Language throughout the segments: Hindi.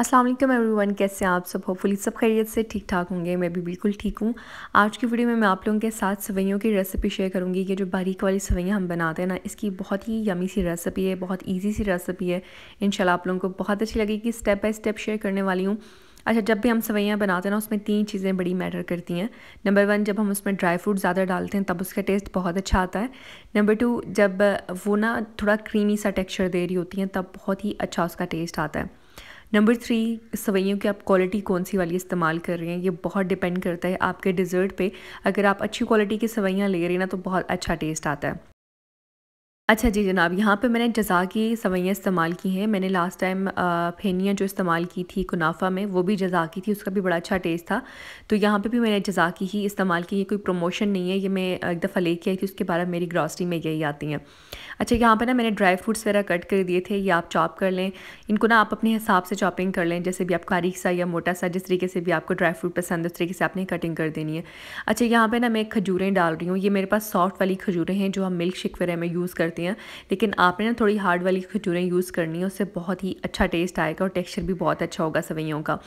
असलम एवरीवन कैसे हैं आप सब होपफुली सब खैरियत से ठीक ठाक होंगे मैं भी बिल्कुल ठीक हूँ आज की वीडियो में मैं आप लोगों के साथ सवैयों की रेसिपी शेयर करूँगी कि जो बारीक वाली सवैयाँ हम बनाते हैं ना इसकी बहुत ही यमी सी रेसिपी है बहुत ईजी सी रेसिपी है इनशाला आप लोगों को बहुत अच्छी लगेगी स्टेप बाई स्टेप शेयर करने वाली हूँ अच्छा जब भी हम सवैयाँ बनाते हैं ना उसमें तीन चीज़ें बड़ी मैटर करती हैं नंबर वन जब हम उसमें ड्राई फ्रूट ज़्यादा डालते हैं तब उसका टेस्ट बहुत अच्छा आता है नंबर टू जब वो ना थोड़ा क्रीमी सा टेक्स्चर दे रही होती हैं तब बहुत ही अच्छा उसका टेस्ट आता है नंबर थ्री सवैयों की आप क्वालिटी कौन सी वाली इस्तेमाल कर रहे हैं ये बहुत डिपेंड करता है आपके डिज़र्ट पे अगर आप अच्छी क्वालिटी की सवैयाँ ले रहे हैं ना तो बहुत अच्छा टेस्ट आता है अच्छा जी जनाब यहाँ पे मैंने जजा की सवैयाँ इस्तेमाल की हैं मैंने लास्ट टाइम फेनिया जो इस्तेमाल की थी कुनाफा में वो भी जजा की थी उसका भी बड़ा अच्छा टेस्ट था तो यहाँ पे भी मैंने जजा की ही इस्तेमाल की ये कोई प्रमोशन नहीं है ये मैं एक दफ़ा लेके आई थी उसके बारे में मेरी ग्रॉसरी में यही आती हैं अच्छा यहाँ पर ना मैंने ड्राई फ्रूट्स वगैरह कट कर दिए थे ये आप चॉप कर लें इनको ना आप अपने हिसाब से चॉपिंग कर लें जैसे भी आप कारीक सा या मोटा सा जिस तरीके से भी आपको ड्राई फ्रूट पसंद है उस तरीके से आपने कटिंग कर देनी है अच्छा यहाँ पर ना मैं खजूरें डाल रही हूँ ये मेरे पास सॉफ्ट वाली खजूरें हैं जो हम मिल्क शेक वगैरह में यूज़ करते सकते हैं लेकिन आपने ना थोड़ी हार्ड वाली खजूरें यूज़ करनी है उससे बहुत ही अच्छा टेस्ट आएगा और टेक्स्चर भी बहुत अच्छा होगा सवैयों का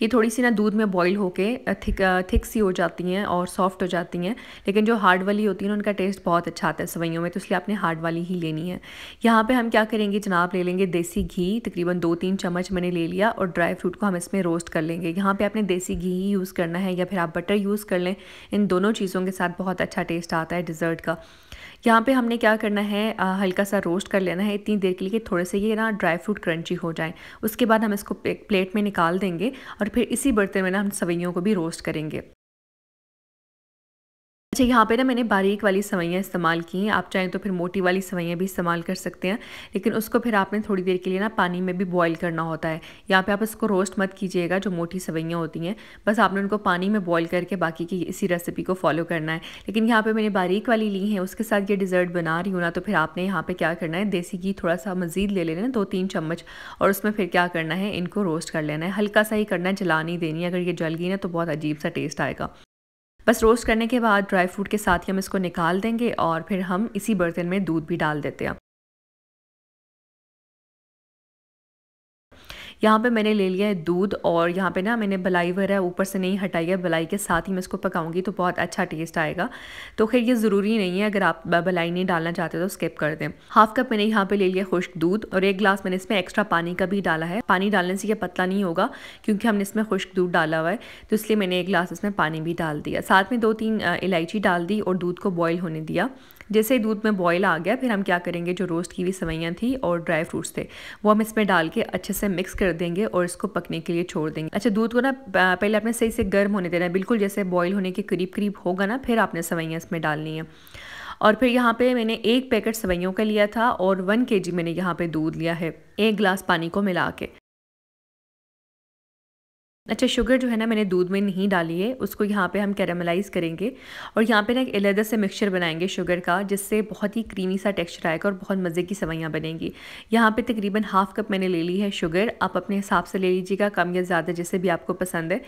ये थोड़ी सी ना दूध में बॉईल होके थिक थिक सी हो जाती हैं और सॉफ्ट हो जाती हैं लेकिन जो हार्ड वाली होती हैं उनका टेस्ट बहुत अच्छा आता है सवैयों में तो इसलिए आपने हार्ड वाली ही लेनी है यहाँ पे हम क्या करेंगे जनाब ले लेंगे देसी घी तकरीबन दो तीन चम्मच मैंने ले लिया और ड्राई फ्रूट को हम इसमें रोस्ट कर लेंगे यहाँ पर आपने देसी घी ही यूज़ करना है या फिर आप बटर यूज़ कर लें इन दोनों चीज़ों के साथ बहुत अच्छा टेस्ट आता है डिज़र्ट का यहाँ पे हमने क्या करना है आ, हल्का सा रोस्ट कर लेना है इतनी देर के लिए थोड़े से ये ना ड्राई फ्रूट क्रंची हो जाए उसके बाद हम इसको प्लेट में निकाल देंगे और फिर इसी बर्तन में ना हम सवैयों को भी रोस्ट करेंगे अच्छा यहाँ पे ना मैंने बारीक वाली सवैयाँ इस्तेमाल की हैं आप चाहें तो फिर मोटी वाली सवैयाँ भी इस्तेमाल कर सकते हैं लेकिन उसको फिर आपने थोड़ी देर के लिए ना पानी में भी बॉईल करना होता है यहाँ पे आप इसको रोस्ट मत कीजिएगा जो मोटी सवैयाँ होती हैं बस आपने उनको पानी में बॉईल करके बाकी की इसी रेसिपी को फॉलो करना है लेकिन यहाँ पर मैंने बारीक वाली ली है उसके साथ ये डिज़र्ट बना रही हूँ ना तो फिर आपने यहाँ पर क्या करना है देसी घी थोड़ा सा मज़ीद ले लेना दो तीन चम्मच और उसमें फिर क्या करना है इनको रोस्ट कर लेना है हल्का सा ही करना है जला नहीं देनी अगर ये जल गई ना तो बहुत अजीब सा टेस्ट आएगा बस रोस्ट करने के बाद ड्राई फ्रूट के साथ ही हम इसको निकाल देंगे और फिर हम इसी बर्तन में दूध भी डाल देते हैं यहाँ पे मैंने ले लिया है दूध और यहाँ पे ना मैंने भलाई वगैरह ऊपर से नहीं हटाई है भलाई के साथ ही मैं इसको पकाऊंगी तो बहुत अच्छा टेस्ट आएगा तो खैर ये ज़रूरी नहीं है अगर आप भलाई नहीं डालना चाहते तो स्किप कर दें हाफ कप मैंने यहाँ पे ले लिया खुश्क दूध और एक ग्लास मैंने इसमें एक्स्ट्रा पानी का भी डाला है पानी डालने से यह पतला नहीं होगा क्योंकि हमने इसमें खुश्क दूध डाला हुआ है तो इसलिए मैंने एक ग्लास इसमें पानी भी डाल दिया साथ में दो तीन इलायची डाल दी और दूध को बॉयल होने दिया जैसे ही दूध में बॉयल आ गया फिर हम क्या करेंगे जो रोस्ट की हुई सवैयाँ थी और ड्राई फ्रूट्स थे वो हम इसमें डाल के अच्छे से मिक्स कर कर देंगे और इसको पकने के लिए छोड़ देंगे अच्छा दूध को ना पहले आपने सही से गर्म होने देना है बिल्कुल जैसे बॉयल होने के करीब करीब होगा ना फिर आपने सवैयाँ इसमें डालनी है और फिर यहाँ पे मैंने एक पैकेट सवैयों का लिया था और वन के जी मैंने यहाँ पे दूध लिया है एक गिलास पानी को मिला के अच्छा शुगर जो है ना मैंने दूध में नहीं डाली है उसको यहाँ पे हम कैरामलाइज़ करेंगे और यहाँ पे ना एक अलहदा से मिक्सचर बनाएंगे शुगर का जिससे बहुत ही क्रीमी सा टेक्सचर आएगा और बहुत मज़े की सवैयाँ बनेंगी यहाँ पे तकरीबन हाफ़ कप मैंने ले ली है शुगर आप अपने हिसाब से ले लीजिएगा कम या ज़्यादा जैसे भी आपको पसंद है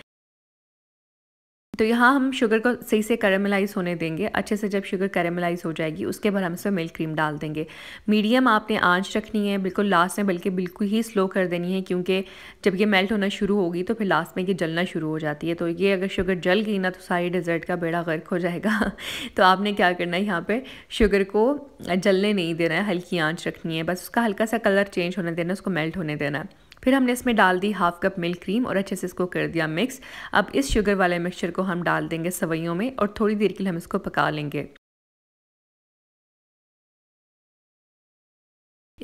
तो यहाँ हम शुगर को सही से कैरामलाइज होने देंगे अच्छे से जब शुगर कैरामलाइज हो जाएगी उसके बाद हम इसमें मिल्क क्रीम डाल देंगे मीडियम आपने आंच रखनी है बिल्कुल लास्ट में बल्कि बिल्कुल ही स्लो कर देनी है क्योंकि जब ये मेल्ट होना शुरू होगी तो फिर लास्ट में ये जलना शुरू हो जाती है तो ये अगर शुगर जल गई ना तो सारी डिज़र्ट का बेड़ा गर्क हो जाएगा तो आपने क्या करना है यहाँ पर शुगर को जलने नहीं देना है हल्की आँच रखनी है बस उसका हल्का सा कलर चेंज होने देना उसको मेल्ट होने देना है फिर हमने इसमें डाल दी हाफ कप मिल्क क्रीम और अच्छे से इसको कर दिया मिक्स अब इस शुगर वाले मिक्सचर को हम डाल देंगे सवैयों में और थोड़ी देर के लिए हम इसको पका लेंगे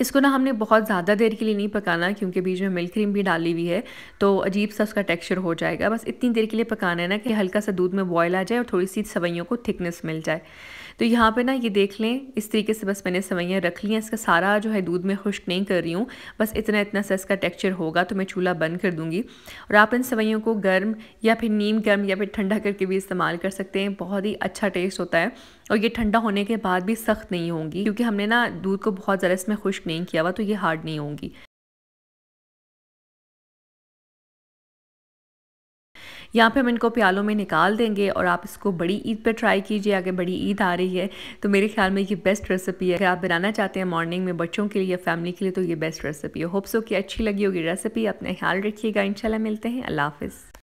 इसको ना हमने बहुत ज़्यादा देर के लिए नहीं पकाना क्योंकि बीच में मिल्क क्रीम भी डाली हुई है तो अजीब सा उसका टेक्सचर हो जाएगा बस इतनी देर के लिए पकाना है ना कि हल्का सा दूध में बॉयल आ जाए और थोड़ी सी सवैयों को थिकनेस मिल जाए तो यहाँ पे ना ये देख लें इस तरीके से बस मैंने सवैयाँ रख ली हैं इसका सारा जो है दूध में खुश्क नहीं कर रही हूँ बस इतना इतना सा इसका टेक्स्चर होगा तो मैं चूल्हा बंद कर दूँगी और आप इन सवैयों को गर्म या फिर नीम गर्म या फिर ठंडा करके भी इस्तेमाल कर सकते हैं बहुत ही अच्छा टेस्ट होता है और ये ठंडा होने के बाद भी सख्त नहीं होंगी क्योंकि हमने ना दूध को बहुत ज़्यादा इसमें खुश्क नहीं किया हुआ तो ये हार्ड नहीं होंगी यहाँ पे हम इनको प्यालों में निकाल देंगे और आप इसको बड़ी ईद पर ट्राई कीजिए आगे बड़ी ईद आ रही है तो मेरे ख्याल में ये बेस्ट रेसिपी है अगर आप बनाना चाहते हैं मॉर्निंग में बच्चों के लिए या फैमिली के लिए तो ये बेस्ट रेसिपी है होप्सो की अच्छी लगी होगी रेसिपी अपना ख्याल रखिएगा इनशाला मिलते हैं अल्लाह हाफिज़